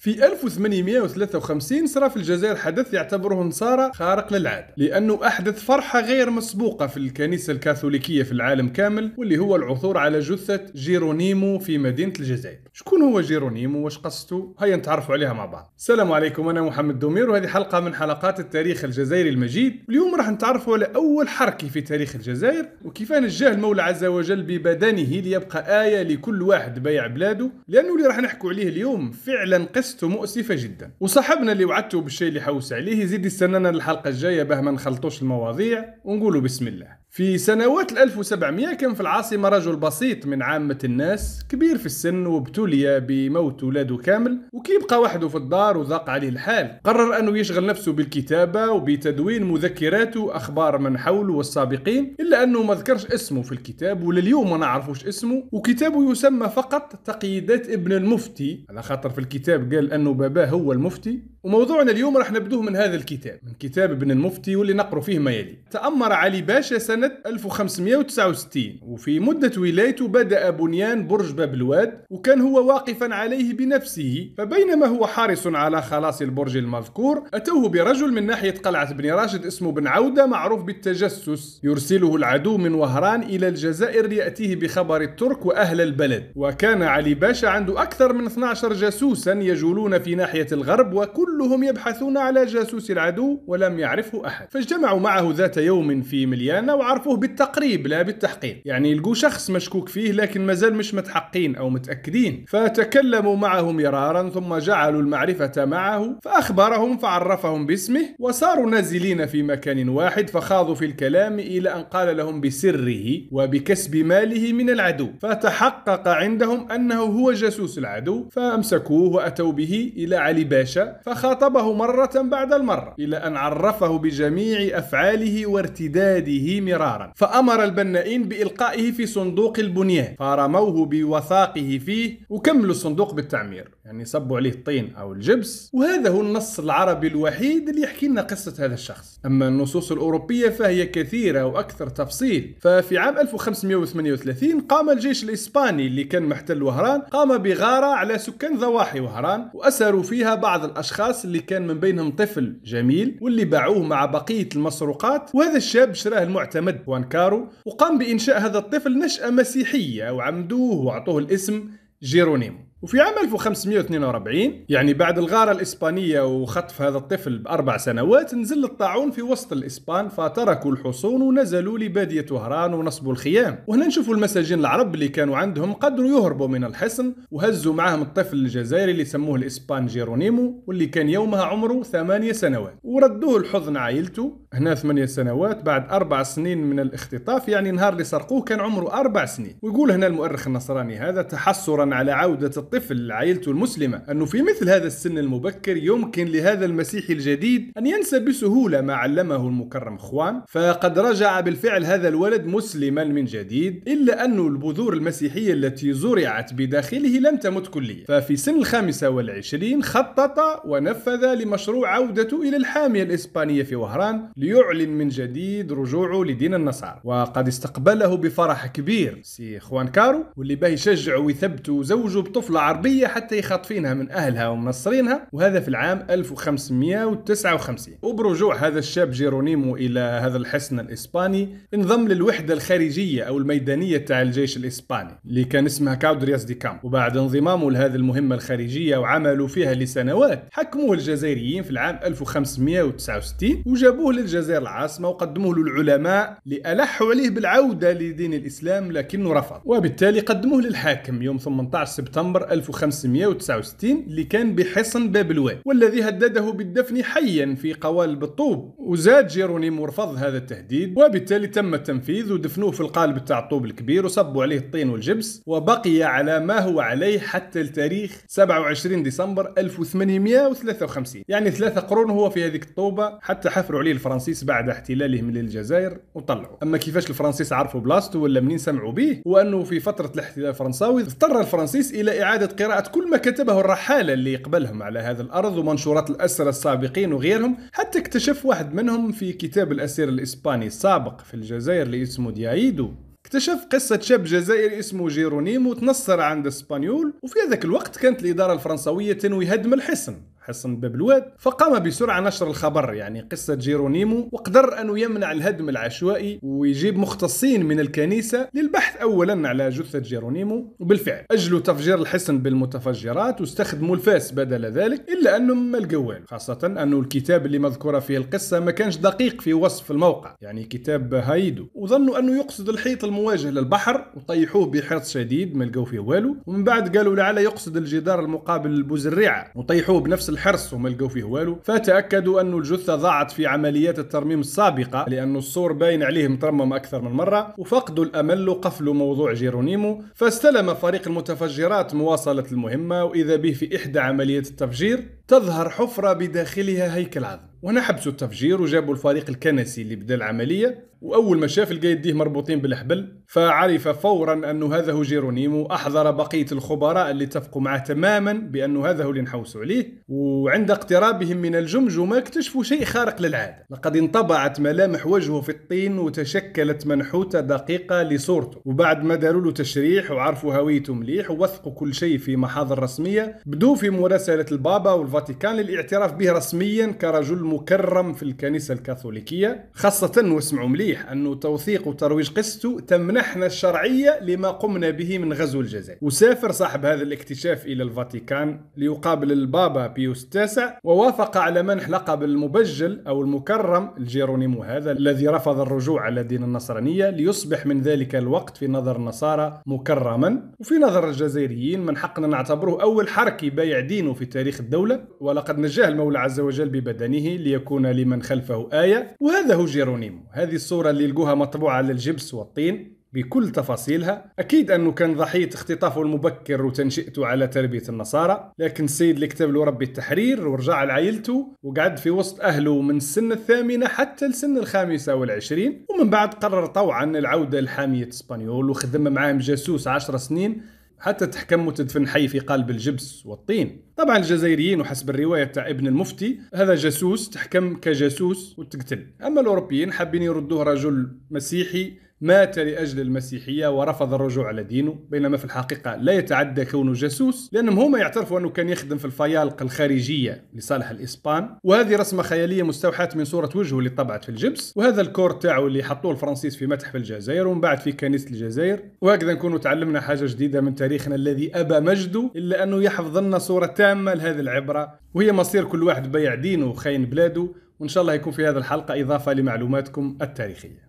في 1853 صرا في الجزائر حدث يعتبره نصارى خارق للعادة لأنه أحدث فرحة غير مسبوقة في الكنيسة الكاثوليكية في العالم كامل واللي هو العثور على جثة جيرونيمو في مدينة الجزائر شكون هو جيرونيمو واش قصته هيا نتعرفوا عليها مع بعض السلام عليكم أنا محمد دومير وهذه حلقة من حلقات التاريخ الجزائري المجيد اليوم راح نتعرفوا على أول حركي في تاريخ الجزائر وكيف نجاه المولى عز وجل ببدنه ليبقى آية لكل واحد بيع بلاده لأنه اللي راح نحكوا عليه اليوم فعلا قصة لست مؤسفه جدا وصاحبنا اللي وعدته بالشيء اللي حوس عليه يزيد يستنانا الحلقه الجايه باه ما نخلطوش المواضيع ونقولوا بسم الله في سنوات 1700 كان في العاصمة رجل بسيط من عامة الناس كبير في السن وابتلي بموت ولاده كامل وكيبقى وحده في الدار وضاق عليه الحال قرر أنه يشغل نفسه بالكتابة وبتدوين مذكراته وأخبار من حوله والسابقين إلا أنه ما ذكرش اسمه في الكتاب ولليوم ما نعرفوش اسمه وكتابه يسمى فقط تقييدات ابن المفتي على خاطر في الكتاب قال قال أنه باباه هو المفتي وموضوعنا اليوم راح نبدوه من هذا الكتاب من كتاب ابن المفتي واللي نقرأ فيه ما يلي تأمر علي باشا سنة 1569 وفي مدة ولايته بدأ بنيان برج باب الواد وكان هو واقفا عليه بنفسه فبينما هو حارس على خلاص البرج المذكور أتوه برجل من ناحية قلعة بن راشد اسمه بن عودة معروف بالتجسس يرسله العدو من وهران إلى الجزائر ليأتيه بخبر الترك وأهل البلد وكان علي باشا عنده أكثر من 12 جاسوسا يجو يجولون في ناحية الغرب وكلهم يبحثون على جاسوس العدو ولم يعرفه أحد فاجتمعوا معه ذات يوم في مليانة وعرفوه بالتقريب لا بالتحقيق يعني لقوا شخص مشكوك فيه لكن مازال مش متحقين أو متأكدين فتكلموا معه مرارا ثم جعلوا المعرفة معه فأخبرهم فعرفهم باسمه وصاروا نازلين في مكان واحد فخاضوا في الكلام إلى أن قال لهم بسره وبكسب ماله من العدو فتحقق عندهم أنه هو جاسوس العدو فأمسكوه وأتوا به إلى علي باشا فخاطبه مرة بعد المرة إلى أن عرفه بجميع أفعاله وارتداده مرارا فأمر البنائين بإلقائه في صندوق البنيان فرموه بوثاقه فيه وكملوا الصندوق بالتعمير يعني صبوا عليه الطين أو الجبس وهذا هو النص العربي الوحيد اللي يحكي لنا قصة هذا الشخص أما النصوص الأوروبية فهي كثيرة وأكثر تفصيل ففي عام 1538 قام الجيش الإسباني اللي كان محتل وهران قام بغارة على سكان ضواحي وهران وأسروا فيها بعض الأشخاص اللي كان من بينهم طفل جميل واللي باعوه مع بقية المسروقات وهذا الشاب شراه المعتمد وانكارو وقام بإنشاء هذا الطفل نشأة مسيحية وعمدوه وعطوه الاسم جيرونيمو وفي عام 1542 يعني بعد الغارة الإسبانية وخطف هذا الطفل بأربع سنوات نزل الطاعون في وسط الإسبان فتركوا الحصون ونزلوا لبادية وهران ونصبوا الخيام وهنا نشوفوا المساجين العرب اللي كانوا عندهم قدروا يهربوا من الحصن وهزوا معهم الطفل الجزائري اللي سموه الإسبان جيرونيمو واللي كان يومها عمره ثمانية سنوات وردوه الحضن عائلته هنا ثمانية سنوات بعد أربع سنين من الاختطاف يعني نهار اللي سرقوه كان عمره أربع سنين ويقول هنا المؤرخ النصراني هذا تحسرا على عودة الطفل عائلته المسلمة أنه في مثل هذا السن المبكر يمكن لهذا المسيحي الجديد أن ينسى بسهولة ما علمه المكرم خوان فقد رجع بالفعل هذا الولد مسلما من جديد إلا أن البذور المسيحية التي زرعت بداخله لم تمت كليا ففي سن الخامسة والعشرين خطط ونفذ لمشروع عودته إلى الحامية الإسبانية في وهران ليعلن من جديد رجوعه لدين النصارى وقد استقبله بفرح كبير سي خوان كارو واللي باه يشجعه ويثبته زوجه بطفلة العربية حتى يخاطفينها من أهلها ومنصرينها وهذا في العام 1559 وبرجوع هذا الشاب جيرونيمو إلى هذا الحصن الإسباني انضم للوحدة الخارجية أو الميدانية تاع الجيش الإسباني اللي كان اسمها كاودرياس دي كام وبعد انضمامه لهذه المهمة الخارجية وعملوا فيها لسنوات حكموه الجزائريين في العام 1569 وجابوه للجزائر العاصمة وقدموه للعلماء لألحوا عليه بالعودة لدين الإسلام لكنه رفض وبالتالي قدموه للحاكم يوم 18 سبتمبر 1569 اللي كان بحصن باب الواد والذي هدده بالدفن حيا في قوالب الطوب وزاد جيرونيمو رفض هذا التهديد وبالتالي تم التنفيذ ودفنوه في القالب تاع الطوب الكبير وصبوا عليه الطين والجبس وبقي على ما هو عليه حتى التاريخ 27 ديسمبر 1853 يعني ثلاثة قرون هو في هذيك الطوبة حتى حفروا عليه الفرنسيس بعد احتلالهم للجزائر وطلعوا أما كيفاش الفرنسيس عرفوا بلاصته ولا منين سمعوا به هو أنه في فترة الاحتلال الفرنساوي اضطر الفرنسيس إلى إعادة إعادة قراءة كل ما كتبه الرحالة اللي يقبلهم على هذا الأرض ومنشورات الأسرى السابقين وغيرهم حتى اكتشف واحد منهم في كتاب الأسير الإسباني السابق في الجزائر اللي اسمه ديايدو اكتشف قصة شاب جزائري اسمه جيرونيمو تنصر عند اسبانيول وفي ذاك الوقت كانت الإدارة الفرنسوية تنوي هدم الحصن حصن باب الواد فقام بسرعة نشر الخبر يعني قصة جيرونيمو وقدر أنه يمنع الهدم العشوائي ويجيب مختصين من الكنيسة للبحث أولا على جثة جيرونيمو وبالفعل أجلوا تفجير الحصن بالمتفجرات واستخدموا الفاس بدل ذلك إلا أنهم ما لقوا خاصة أنه الكتاب اللي مذكورة فيه القصة ما كانش دقيق في وصف الموقع يعني كتاب هايدو وظنوا أنه يقصد الحيط المواجه للبحر وطيحوه بحرص شديد ما لقوا فيه والو ومن بعد قالوا لعل يقصد الجدار المقابل للبوزريعه وطيحوه بنفس الحرص وما لقوا فيه والو فتاكدوا أن الجثه ضاعت في عمليات الترميم السابقه لأن السور باين عليه مترمم اكثر من مره وفقدوا الامل وقفلوا موضوع جيرونيمو فاستلم فريق المتفجرات مواصله المهمه واذا به في احدى عمليات التفجير تظهر حفره بداخلها هيكل عظم ونحبسوا التفجير وجابوا الفريق الكنسي اللي بدا العمليه وأول ما شاف لقى يديه مربوطين بالحبل فعرف فورا أن هذا هو جيرونيمو أحضر بقية الخبراء اللي اتفقوا معه تماما بأن هذا هو اللي نحوسوا عليه وعند اقترابهم من الجمجمة اكتشفوا شيء خارق للعادة لقد انطبعت ملامح وجهه في الطين وتشكلت منحوتة دقيقة لصورته وبعد ما داروا له تشريح وعرفوا هويته مليح ووثقوا كل شيء في محاضر رسمية بدو في مراسلة البابا والفاتيكان للاعتراف به رسميا كرجل مكرم في الكنيسة الكاثوليكية خاصة واسمعوا مليح صريح أن توثيق وترويج قصته تمنحنا الشرعية لما قمنا به من غزو الجزائر وسافر صاحب هذا الاكتشاف إلى الفاتيكان ليقابل البابا بيوس التاسع ووافق على منح لقب المبجل أو المكرم الجيرونيمو هذا الذي رفض الرجوع على دين النصرانية ليصبح من ذلك الوقت في نظر النصارى مكرما وفي نظر الجزائريين من حقنا نعتبره أول حركي بايع دينه في تاريخ الدولة ولقد نجاه المولى عز وجل ببدنه ليكون لمن خلفه آية وهذا هو جيرونيمو هذه الصورة الصورة اللي لقوها مطبوعة على الجبس والطين بكل تفاصيلها أكيد أنه كان ضحية اختطافه المبكر وتنشئته على تربية النصارى لكن السيد اللي كتب له ربي التحرير ورجع لعائلته وقعد في وسط أهله من السن الثامنة حتى السن الخامسة والعشرين ومن بعد قرر طوعا العودة لحامية اسبانيول وخدم معاهم جاسوس عشر سنين حتى تحكم وتدفن حي في قلب الجبس والطين طبعا الجزائريين وحسب الرواية تاع ابن المفتي هذا جاسوس تحكم كجاسوس وتقتل أما الأوروبيين حابين يردوه رجل مسيحي مات لأجل المسيحية ورفض الرجوع على دينه بينما في الحقيقة لا يتعدى كونه جاسوس لأنهم هما يعترفوا أنه كان يخدم في الفيالق الخارجية لصالح الإسبان وهذه رسمة خيالية مستوحاة من صورة وجهه اللي طبعت في الجبس وهذا الكور تاعه اللي حطوه الفرنسيس في متحف الجزائر ومن بعد في كنيسة الجزائر وهكذا نكونوا تعلمنا حاجة جديدة من تاريخنا الذي أبى مجده إلا أنه يحفظ لنا صورة تامة لهذه العبرة وهي مصير كل واحد بيع دينه وخاين بلاده وإن شاء الله يكون في هذه الحلقة إضافة لمعلوماتكم التاريخية